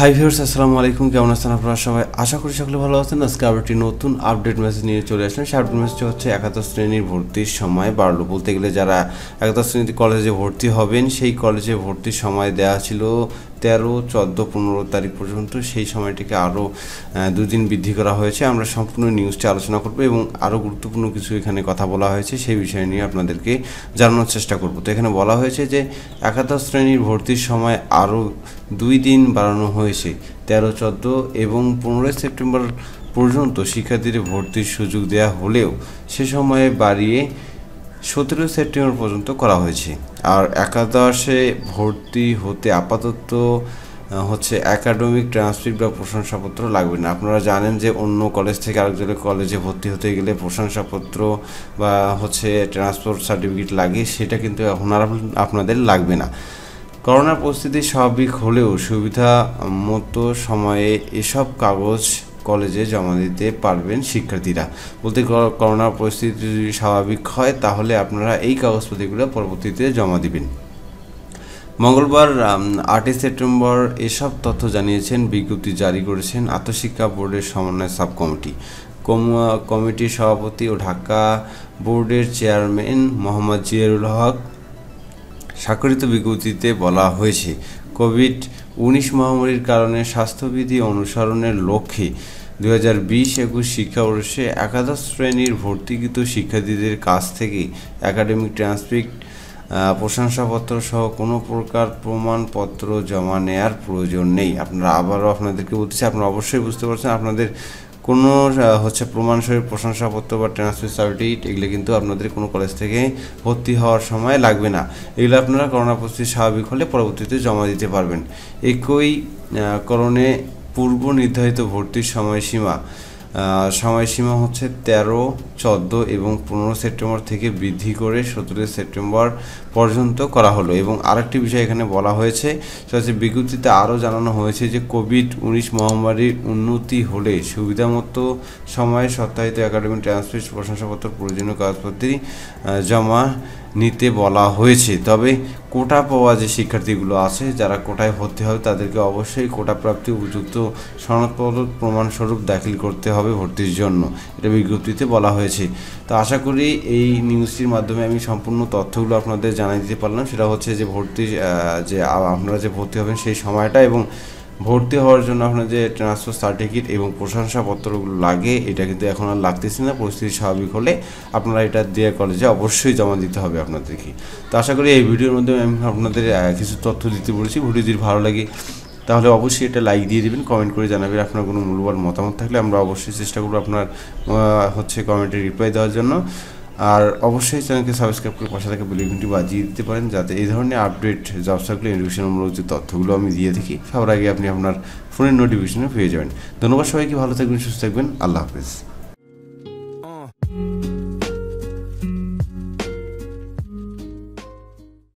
high viewers আসসালামু আলাইকুম কেমন আছেন আপনারা সবাই আশা করি সকলে ভালো আছেন আজকে আবার একটি নতুন আপডেট মেসেজ নিয়ে চলে আসলেন সেই আপডেট মেসেজটি হচ্ছে একাদশ শ্রেণীর ভর্তির সময় বাড়লো বলতে গেলে যারা একাদশ শ্রেণীর কলেজে ভর্তি হবেন সেই কলেজে ভর্তির সময় দেওয়া ছিল তেরো চোদ্দো পনেরো তারিখ পর্যন্ত সেই সময়টিকে আরও দুদিন বৃদ্ধি করা হয়েছে আমরা সম্পূর্ণ নিউজটি আলোচনা করব এবং আরও গুরুত্বপূর্ণ কিছু এখানে কথা বলা হয়েছে সেই বিষয় নিয়ে আপনাদেরকে জানানোর চেষ্টা করব তো এখানে বলা হয়েছে যে একাদশ শ্রেণীর ভর্তির সময় আরও দুই দিন বাড়ানো হয়েছে তেরো চোদ্দো এবং পনেরোই সেপ্টেম্বর পর্যন্ত শিক্ষার্থীদের ভর্তির সুযোগ দেয়া হলেও সে সময়ে বাড়িয়ে সতেরো সেপ্টেম্বর পর্যন্ত করা হয়েছে আর একাদশে ভর্তি হতে আপাতত হচ্ছে একাডেমিক ট্রান্সক্রিপ্ট বা প্রশংসাপত্র লাগবে না আপনারা জানেন যে অন্য কলেজ থেকে আরেকজন কলেজে ভর্তি হতে গেলে প্রশংসাপত্র বা হচ্ছে ট্রান্সপোর্ট সার্টিফিকেট লাগে সেটা কিন্তু এখন আর আপনাদের লাগবে না করোনার পরিস্থিতি স্বাভাবিক হলেও সুবিধা মতো সময়ে এসব কাগজ কলেজে জমা দিতে পারবেন শিক্ষার্থীরা বলতে করোনার পরিস্থিতি যদি স্বাভাবিক হয় তাহলে আপনারা এই কাগজপত্রগুলো পরবর্তীতে জমা দিবেন মঙ্গলবার আটই সেপ্টেম্বর এসব তথ্য জানিয়েছেন বিজ্ঞপ্তি জারি করেছেন আত্মশিক্ষা বোর্ডের সমন্বয় সাব কমিটি কমিটির সভাপতি ও ঢাকা বোর্ডের চেয়ারম্যান মোহাম্মদ জিয়ারুল হক স্বাক্ষরিত বিজ্ঞপ্তিতে বলা হয়েছে কোভিড উনিশ মহামারীর কারণে স্বাস্থ্যবিধি অনুসরণের লক্ষ্যে দু হাজার বিশ একুশ শিক্ষাবর্ষে একাদশ শ্রেণীর ভর্তিকৃত শিক্ষার্থীদের কাছ থেকে একাডেমিক ট্রান্সক্রিপ্ট প্রশংসাপত্র সহ কোনো প্রকার প্রমাণপত্র জমা নেয়ার প্রয়োজন নেই আপনারা আবারও আপনাদেরকে বলতেছি আপনারা অবশ্যই বুঝতে পারছেন আপনাদের কোনো হচ্ছে প্রমাণ সহ প্রশংসাপত্র বা ট্রান্সফার সার্টিফিকেট এগুলো কিন্তু আপনাদের কোনো কলেজ থেকে ভর্তি হওয়ার সময় লাগবে না এগুলো আপনারা করোনা পরিস্থিতি স্বাভাবিক হলে পরবর্তীতে জমা দিতে পারবেন একই করণে পূর্ব নির্ধারিত ভর্তির সময়সীমা সময়সীমা হচ্ছে তেরো চোদ্দো এবং পনেরো সেপ্টেম্বর থেকে বৃদ্ধি করে সতেরোই সেপ্টেম্বর পর্যন্ত করা হলো এবং আরেকটি বিষয় এখানে বলা হয়েছে সেটা হচ্ছে বিজ্ঞপ্তিতে আরও জানানো হয়েছে যে কোভিড উনিশ মহামারীর উন্নতি হলে সুবিধামতো সময়ে সপ্তাহিত একাডেমিক ট্রান্সপোর্ট প্রশংসাপত্র প্রয়োজনীয় কাগজপত্রটি জমা নিতে বলা হয়েছে তবে কোটা পাওয়া যে শিক্ষার্থীগুলো আছে যারা কোটায় ভর্তি হবে তাদেরকে অবশ্যই কোটা প্রাপ্তি উপযুক্ত সনদপত্র প্রমাণস্বরূপ দাখিল করতে হবে ভর্তির জন্য এটা বিজ্ঞপ্তিতে বলা হয়েছে তো আশা করি এই নিউজটির মাধ্যমে আমি সম্পূর্ণ তথ্যগুলো আপনাদের জানিয়ে দিতে পারলাম সেটা হচ্ছে যে ভর্তি যে আপনারা যে ভর্তি হবেন সেই সময়টা এবং ভর্তি হওয়ার জন্য আপনার যে ট্রান্সফার সার্টিফিকেট এবং প্রশংসাপত্রগুলো লাগে এটা কিন্তু এখন আর লাগতেছে না পরিস্থিতি স্বাভাবিক হলে আপনারা এটা দিয়ে কলেজে অবশ্যই জমা দিতে হবে আপনাদেরকে তো আশা করি এই ভিডিওর মাধ্যমে আমি আপনাদের কিছু তথ্য দিতে ভিডিও যদি ভালো লাগে তাহলে অবশ্যই এটা লাইক দিয়ে দেবেন কমেন্ট করে জানাবেন আপনার কোনো মূল্যবান মতামত থাকলে আমরা অবশ্যই চেষ্টা করবো আপনার হচ্ছে কমেন্টে রিপ্লাই দেওয়ার জন্য আর অবশ্যই চ্যানেলকে সাবস্ক্রাইব করে পাশে থাকা বেলিঘুনটি বাজিয়ে দিতে পারেন যাতে এই ধরনের আপডেট জব সার্কুলার এডুকেশনমূলক যে তথ্যগুলো আমি দিয়ে থাকি সবার আগে আপনি আপনার ফোনের নোটিফিকেশনে পেয়ে যাবেন ধন্যবাদ সবাইকে ভালো থাকবেন সুস্থ থাকবেন আল্লাহ হাফেজ